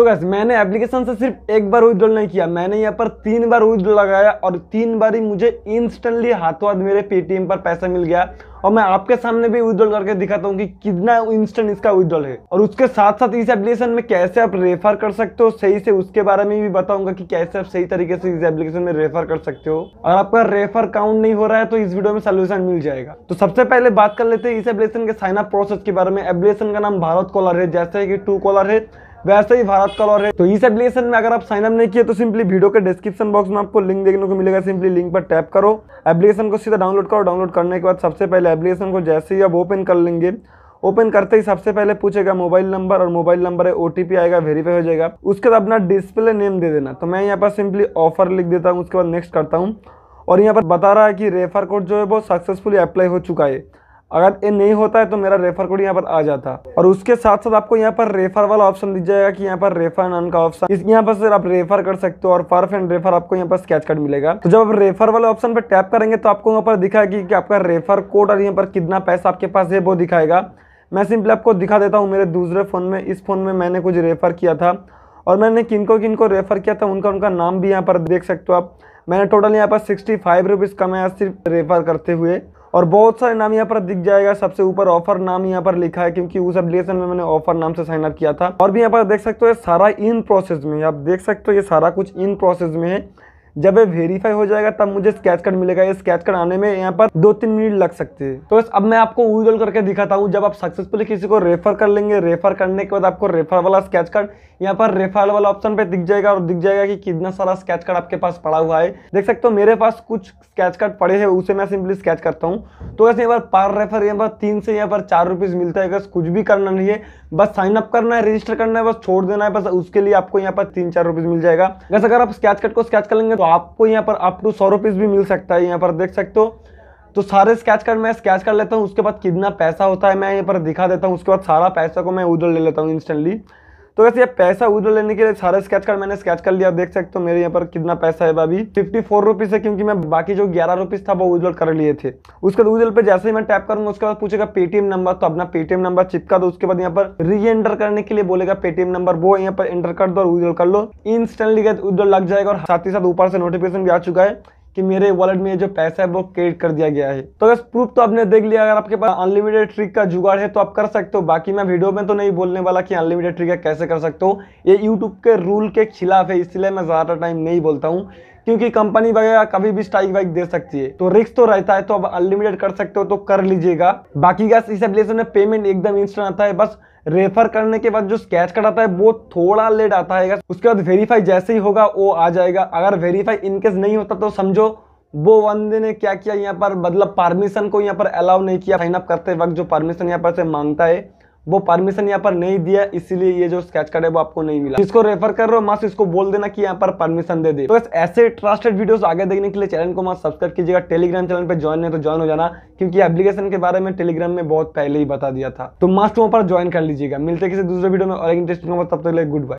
तो गैस मैंने एप्लीकेशन से सिर्फ एक बार विदड्रॉल नहीं किया मैंने यहाँ पर तीन बार विदड्रॉल लगाया और तीन बार ही मुझे इंस्टेंटली हाथों हाथ मेरे पेटीएम पर पैसा मिल गया और मैं आपके सामने भी विदड्रॉल करके दिखाता हूँ कि कितना इंस्टेंट इसका विदड्रॉल है और उसके साथ साथ इस एप्लीकेशन में कैसे आप रेफर कर सकते हो सही से उसके बारे में भी बताऊंगा कि कैसे आप सही तरीके से इस एप्लीकेशन में रेफर कर सकते हो और आपका रेफर काउंट नहीं हो रहा है तो इस वीडियो में सोल्यूशन मिल जाएगा तो सबसे पहले बात कर लेते हैं इस एप्लीकेशन के साइन अप प्रोसेस के बारे में एप्लीकेशन का नाम भारत कॉलर है जैसे कि टू कॉलर है वैसे ही भारत का लॉर है तो इस एप्लीकेशन में अगर आप साइन अप नहीं किए तो सिंपली वीडियो के डिस्क्रिप्शन बॉक्स में आपको लिंक देखने को मिलेगा सिंपली लिंक पर टैप करो एप्लीकेशन को सीधा डाउनलोड करो डाउनलोड करने के बाद सबसे पहले एप्लीकेशन को जैसे ही आप ओपन कर लेंगे ओपन करते ही सबसे पहले पूछेगा मोबाइल नंबर और मोबाइल नंबर है ओ आएगा वेरीफाई हो जाएगा उसके बाद अपना डिस्प्ले नेम दे देना तो मैं यहाँ पर सिंपली ऑफर लिख देता हूँ उसके बाद नेक्स्ट करता हूँ और यहाँ पर बता रहा है कि रेफर कोड जो है वो सक्सेसफुली अप्लाई हो चुका है अगर ये नहीं होता है तो मेरा रेफर कोड यहाँ पर आ जाता और उसके साथ साथ आपको यहाँ पर रेफर वाला ऑप्शन दिख जाएगा कि यहाँ पर रेफर एंड का ऑप्शन इस यहाँ पर सर आप रेफर कर सकते हो और फर्फ एंड रेफर आपको यहाँ पर स्केच कार्ड मिलेगा तो जब आप रेफर वाले ऑप्शन पर टैप करेंगे तो आपको यहाँ पर दिखाएगी कि आपका रेफर कोड और यहाँ पर कितना पैसा आपके पास है वो दिखाएगा मैं सिंपली आपको दिखा देता हूँ मेरे दूसरे फ़ोन में इस फ़ोन में मैंने कुछ रेफ़र किया था और मैंने किनको किनको रेफ़र किया था उनका उनका नाम भी यहाँ पर देख सकते हो आप मैंने टोटल यहाँ पर सिक्सटी फाइव रुपीज़ कमाया सिर्फ रेफ़र करते हुए और बहुत सारे नाम यहाँ पर दिख जाएगा सबसे ऊपर ऑफर नाम यहाँ पर लिखा है क्योंकि उस एप्लीकेशन में मैंने ऑफर नाम से साइन अप किया था और भी यहाँ पर देख सकते हो सारा इन प्रोसेस में आप देख सकते हो ये सारा कुछ इन प्रोसेस में है जब ये वेरीफाई हो जाएगा तब मुझे स्केच कार्ड मिलेगा ये स्केच कार्ड आने में यहाँ पर दो तीन मिनट लग सकते हैं तो बस अब मैं आपको उदल करके दिखाता हूँ जब आप सक्सेसफुली किसी को रेफर कर लेंगे रेफर करने के बाद आपको रेफर वाला स्केच कार्ड यहाँ पर रेफर वाला ऑप्शन पे दिख जाएगा और दिख जाएगा कि कितना सारा स्केच कार्ड आपके पास पड़ा हुआ है देख सकते हो मेरे पास कुछ स्केच कार्ड पड़े हैं उसे मैं सिंपली स्केच करता हूँ तो वैसे यहाँ पर पर रेफर यहाँ पर तीन से यहाँ पर चार रुपीज़ मिलता है बस कुछ भी करना नहीं है बस साइन अप करना है रजिस्टर करना है बस छोड़ देना है बस उसके लिए आपको यहाँ पर तीन चार रुपीज़ मिल जाएगा बस अगर आप स्केच कार्ड को स्केच कर लेंगे तो आपको यहाँ पर अप टू सौ रुपीज़ भी मिल सकता है यहाँ पर देख सकते हो तो सारे स्केच कार्ड मैं स्केच कर लेता हूँ उसके बाद कितना पैसा होता है मैं यहाँ पर दिखा देता हूँ उसके बाद सारा पैसा को मैं उधर ले लेता हूँ इंस्टेंटली तो वैसे ये पैसा उधर लेने के लिए सारे स्केच कार्ड मैंने स्केच कर लिया देख सकते हो मेरे यहाँ पर कितना पैसा है अभी फिफ्टी फोर रुपीज़ है क्योंकि मैं बाकी जो ग्यारह रुपीज़ था वो उधर कर लिए थे उसके बाद उधर पर जैसे ही मैं टैप करूंगा उसके बाद पूछेगा पेटीएम नंबर तो अपना पेटीएम नंबर चिपका दो उसके बाद यहाँ पर री एंटर करने के लिए बोलेगा पेटीएम नंबर वो यहाँ पर एंटर कर दो और उधर कर लो इंस्टेंटली उधर लग जाएगा और साथ ही साथ ऊपर से नोटिफिकेशन भी आ चुका है कि मेरे वॉलेट में जो पैसा है वो क्रेडिट कर दिया गया है तो बस प्रूफ तो आपने देख लिया अगर आपके पास अनलिमिटेड ट्रिक का जुगाड़ है तो आप कर सकते हो बाकी मैं वीडियो में तो नहीं बोलने वाला कि अनलिमिटेड ट्रिक कैसे कर सकते हो ये यूट्यूब के रूल के खिलाफ है इसलिए मैं ज़्यादा टाइम नहीं बोलता हूँ क्योंकि कंपनी वगैरह कभी भी स्ट्राइक वाइक दे सकती है तो रिस्क तो रहता है तो अब अनलिमिटेड कर सकते हो तो कर लीजिएगा बाकी गैस इस एप्लीकेशन में पेमेंट एकदम इंस्टेंट आता है बस रेफर करने के बाद जो स्केच कट आता है वो थोड़ा लेट आता है उसके बाद वेरीफाई जैसे ही होगा वो आ जाएगा अगर वेरीफाई इनकेस नहीं होता तो समझो वो बंदे ने क्या किया यहाँ पर मतलब परमिशन को यहाँ पर अलाउ नहीं किया साइन अप करते वक्त जो परमिशन यहाँ पर से मांगता है वो परमिशन यहाँ पर नहीं दिया इसीलिए ये जो स्केच कार्ड है वो आपको नहीं मिला इसको रेफर कर रहे हो मस्त इसको बोल देना कि यहाँ पर परमिशन दे दे तो बस ऐसे ट्रस्टेड वीडियोस आगे देखने के लिए चैनल को मस्त सब्सक्राइब कीजिएगा टेलीग्राम चैनल पर ज्वाइन है तो ज्वाइन हो जाना क्योंकि एप्लीकेशन के बारे में टेलीग्राम में बहुत पहले ही बता दिया था तो मस्ट वहाँ पर ज्वाइन कर लीजिएगा मिलते किसी दूसरे वीडियो में और इंटरेस्टिंग तब तक गुड बाय